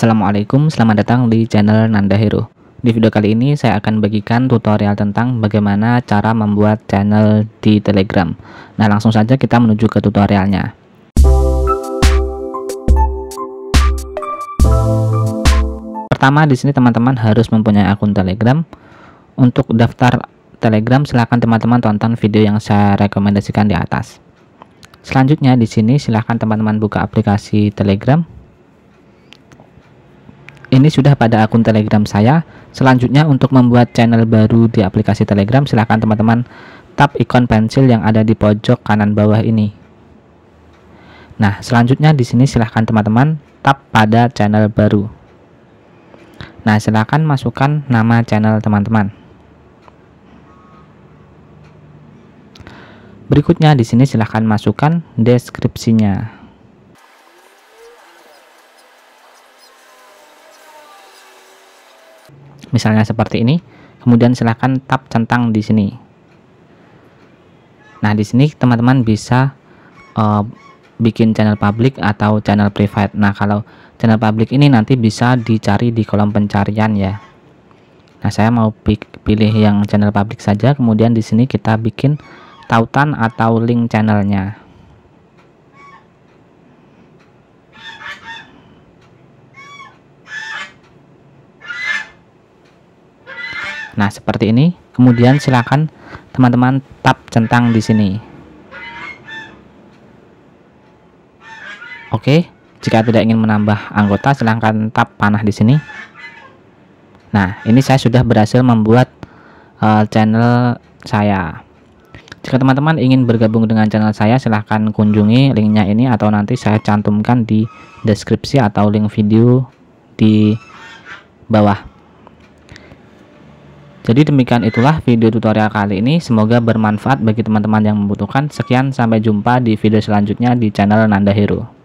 Assalamualaikum, selamat datang di channel Nanda Hero. Di video kali ini saya akan bagikan tutorial tentang bagaimana cara membuat channel di Telegram. Nah, langsung saja kita menuju ke tutorialnya. Pertama, di sini teman-teman harus mempunyai akun Telegram. Untuk daftar Telegram, silahkan teman-teman tonton video yang saya rekomendasikan di atas. Selanjutnya di sini silahkan teman-teman buka aplikasi Telegram ini sudah pada akun telegram saya selanjutnya untuk membuat channel baru di aplikasi telegram silahkan teman-teman tap ikon pensil yang ada di pojok kanan bawah ini nah selanjutnya di sini silahkan teman-teman tap pada channel baru nah silahkan masukkan nama channel teman-teman berikutnya di sini silahkan masukkan deskripsinya misalnya seperti ini kemudian silahkan tap centang di sini nah di sini teman-teman bisa uh, bikin channel public atau channel private nah kalau channel public ini nanti bisa dicari di kolom pencarian ya nah saya mau pilih yang channel public saja kemudian di sini kita bikin tautan atau link channelnya Nah, seperti ini. Kemudian silakan teman-teman tap centang di sini. Oke, jika tidak ingin menambah anggota silahkan tap panah di sini. Nah, ini saya sudah berhasil membuat uh, channel saya. Jika teman-teman ingin bergabung dengan channel saya, silahkan kunjungi linknya ini atau nanti saya cantumkan di deskripsi atau link video di bawah. Jadi demikian itulah video tutorial kali ini, semoga bermanfaat bagi teman-teman yang membutuhkan. Sekian sampai jumpa di video selanjutnya di channel Nanda Hero.